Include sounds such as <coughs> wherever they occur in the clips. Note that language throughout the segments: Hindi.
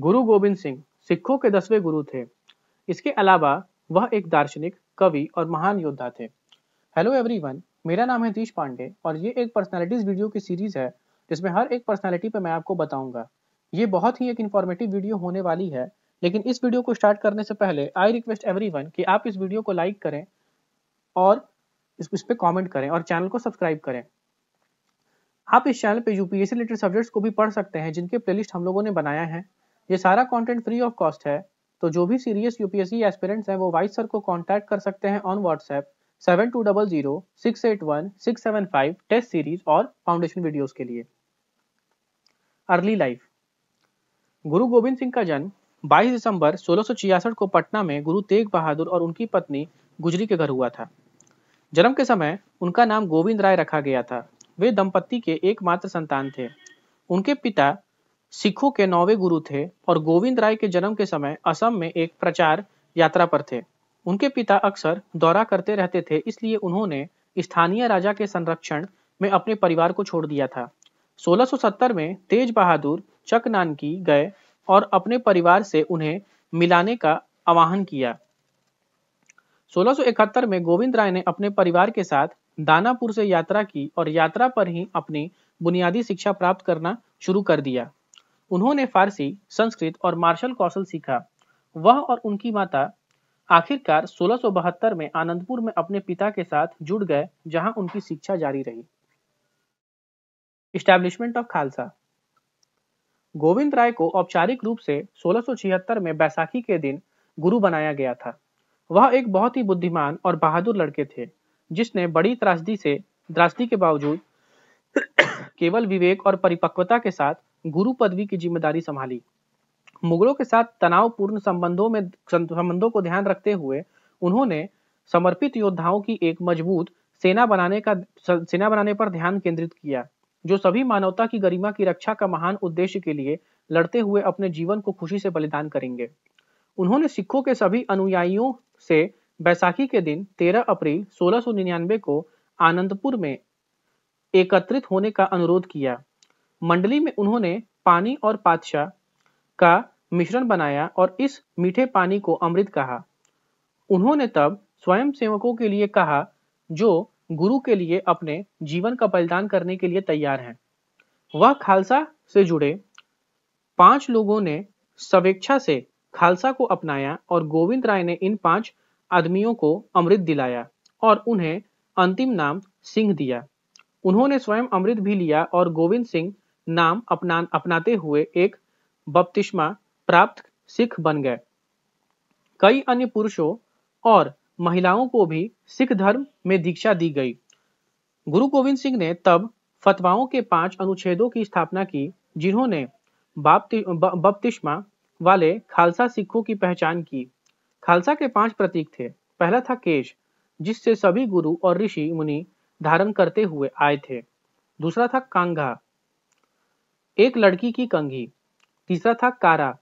गुरु गोविंद सिंह सिखों के दसवें गुरु थे इसके अलावा वह एक दार्शनिक कवि और महान योद्धा थे हेलो एवरीवन मेरा नाम है दीश पांडे और ये एक पर्सनालिटीज वीडियो की सीरीज है जिसमें हर एक पर्सनालिटी पर मैं आपको बताऊंगा ये बहुत ही एक इन्फॉर्मेटिव वीडियो होने वाली है लेकिन इस वीडियो को स्टार्ट करने से पहले आई रिक्वेस्ट एवरी कि आप इस वीडियो को लाइक करें और इस, इस पर कॉमेंट करें और चैनल को सब्सक्राइब करें आप इस चैनल पे यूपीएससी रिलेटेड सब्जेक्ट्स को भी पढ़ सकते हैं जिनके प्लेलिस्ट हम लोगों ने बनाया है ये सारा कंटेंट फ्री ऑफ कॉस्ट है तो जो भी सीरियस यूपीएससी एस्पिरेंट्स हैं वो वाइस सर को कांटेक्ट कर सकते हैं on WhatsApp seven two double zero six eight one six seven five test series और फाउंडेशन वीडियोस के लिए अर्ली लाइफ गुरु गोविंद सिंह का जन्म 22 दिसंबर सोलह को पटना में गुरु तेग बहादुर और उनकी पत्नी गुजरी के घर हुआ था जन्म के समय उनका नाम गोविंद राय रखा गया था वे दंपत्ति के एकमात्र संतान थे उनके पिता सिखों के नौवे गुरु थे और गोविंद राय के जन्म के समय असम में एक प्रचार यात्रा पर थे उनके पिता अक्सर दौरा करते रहते थे इसलिए उन्होंने स्थानीय राजा के संरक्षण में अपने परिवार को छोड़ दिया था 1670 में तेज बहादुर चक नानकी गए और अपने परिवार से उन्हें मिलाने का आवाहन किया 1671 में गोविंद राय ने अपने परिवार के साथ दानापुर से यात्रा की और यात्रा पर ही अपनी बुनियादी शिक्षा प्राप्त करना शुरू कर दिया उन्होंने फारसी संस्कृत और मार्शल कौशल सीखा वह और उनकी माता आखिरकार सोलह में आनंदपुर में अपने पिता के साथ जुड़ गए जहां उनकी शिक्षा जारी रही स्टैब्लिशमेंट ऑफ खालसा गोविंद राय को औपचारिक रूप से 1676 में बैसाखी के दिन गुरु बनाया गया था वह एक बहुत ही बुद्धिमान और बहादुर लड़के थे जिसने बड़ी त्रासदी से त्रासदी के बावजूद <coughs> केवल विवेक और परिपक्वता के साथ गुरु पदवी की जिम्मेदारी संभाली मुगलों के साथ तनावपूर्ण संबंधों में संबंधों को ध्यान रखते हुए उन्होंने समर्पित योद्धाओं की एक मजबूत सेना बनाने का सेना बनाने पर ध्यान केंद्रित किया जो सभी मानवता की गरिमा की रक्षा का महान उद्देश्य के लिए लड़ते हुए अपने जीवन को खुशी से बलिदान करेंगे उन्होंने सिखों के सभी अनुयायियों से बैसाखी के दिन 13 अप्रैल 1699 को आनंदपुर में एकत्रित होने का अनुरोध किया मंडली में उन्होंने पानी और पातशाह का मिश्रण बनाया और इस मीठे पानी को अमृत कहा उन्होंने तब स्वयं सेवकों के लिए कहा जो गुरु के लिए अपने जीवन का बलिदान करने के लिए तैयार हैं वह खालसा से जुड़े पांच लोगों ने स्वेच्छा से खालसा को अपनाया और गोविंद राय ने इन पांच आदमियों को अमृत दिलाया और उन्हें अंतिम नाम सिंह दिया उन्होंने स्वयं अमृत भी लिया और गोविंद सिंह नाम अपना अपनाते हुए एक बपतिस्मा प्राप्त सिख बन गए कई अन्य पुरुषों और महिलाओं को भी सिख धर्म में दीक्षा दी गई गुरु गोविंद सिंह ने तब फतवाओं के पांच अनुच्छेदों की स्थापना की जिन्होंने बपतिस्मा वाले खालसा सिखों की पहचान की खालसा के पांच प्रतीक थे पहला था केश जिससे सभी गुरु और ऋषि मुनि धारण करते हुए आए थे दूसरा था कांगा एक लड़की की कंघी तीसरा था कारा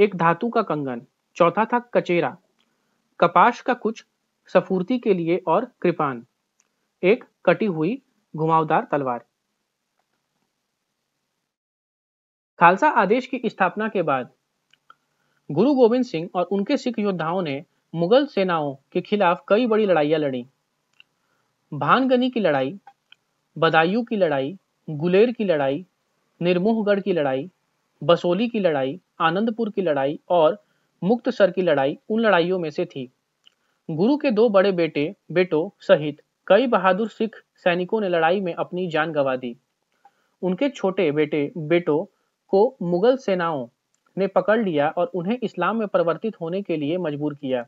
एक धातु का कंगन चौथा था कचेरा कपास का कुछ सफूर्ति के लिए और कृपान एक कटी हुई घुमावदार तलवार खालसा आदेश की स्थापना के बाद गुरु गोविंद सिंह और उनके सिख योद्धाओं ने मुगल सेनाओं के खिलाफ कई बड़ी लड़ाइयां लड़ी भानगनी की लड़ाई बदायूं की लड़ाई गुलेर की लड़ाई निर्मोहगढ़ की लड़ाई बसोली की लड़ाई आनंदपुर की लड़ाई और मुक्तसर की लड़ाई उन लड़ाइयों में से थी गुरु के दो बड़े बेटे बेटों सहित कई बहादुर सिख सैनिकों ने लड़ाई में अपनी जान गंवा दी उनके छोटे बेटे बेटों को मुगल सेनाओं ने पकड़ लिया और उन्हें इस्लाम में परिवर्तित होने के लिए मजबूर किया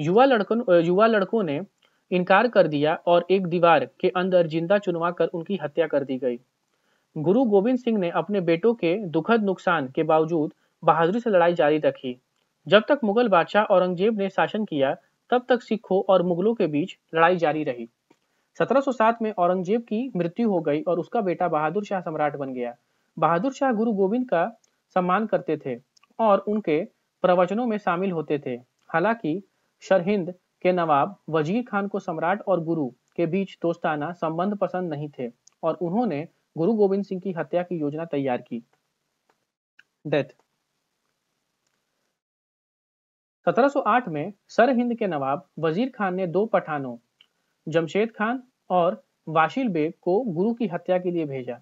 युवा लड़कों युवा लड़कों ने इनकार कर दिया और एक दीवार के अंदर जिंदा चुनवा कर उनकी हत्या कर दी गई गुरु गोविंद सिंह ने अपने बेटों के दुखद नुकसान के बावजूद बहादुरी से लड़ाई जारी रखी जब तक मुगल बादशाह औरंगजेब ने शासन किया तब तक सिखों और मुगलों के बीच लड़ाई जारी रही 1707 में औरंगजेब की मृत्यु हो गई और उसका बेटा बहादुर शाह सम्राट बन गया बहादुर शाह गुरु गोविंद का सम्मान करते थे और उनके प्रवचनों में शामिल होते थे हालांकि शरहिंद के नवाब वजीर खान को सम्राट और गुरु के बीच दोस्ताना संबंध पसंद नहीं थे और उन्होंने गुरु गोविंद सिंह की हत्या की योजना तैयार की डेथ 1708 में सर हिंद के नवाब वजीर खान ने दो पठानों जमशेद खान और वाशिल बेग को गुरु की हत्या के लिए भेजा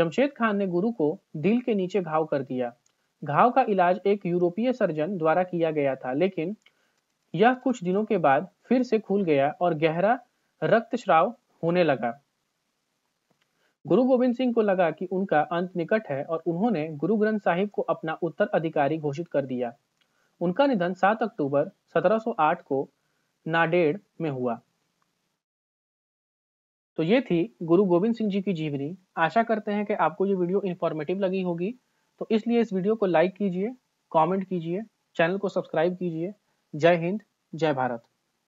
जमशेद खान ने गुरु को दिल के नीचे घाव कर दिया घाव का इलाज एक यूरोपीय सर्जन द्वारा किया गया था लेकिन यह कुछ दिनों के बाद फिर से खुल गया और गहरा रक्तस्राव होने लगा गुरु गोविंद सिंह को लगा कि उनका अंत निकट है और उन्होंने गुरु ग्रंथ साहिब को अपना उत्तर अधिकारी घोषित कर दिया उनका निधन 7 अक्टूबर 1708 को नाडेड में हुआ तो ये थी गुरु गोविंद सिंह जी की जीवनी आशा करते हैं कि आपको ये वीडियो इन्फॉर्मेटिव लगी होगी तो इसलिए इस वीडियो को लाइक कीजिए कमेंट कीजिए चैनल को सब्सक्राइब कीजिए जय हिंद जय भारत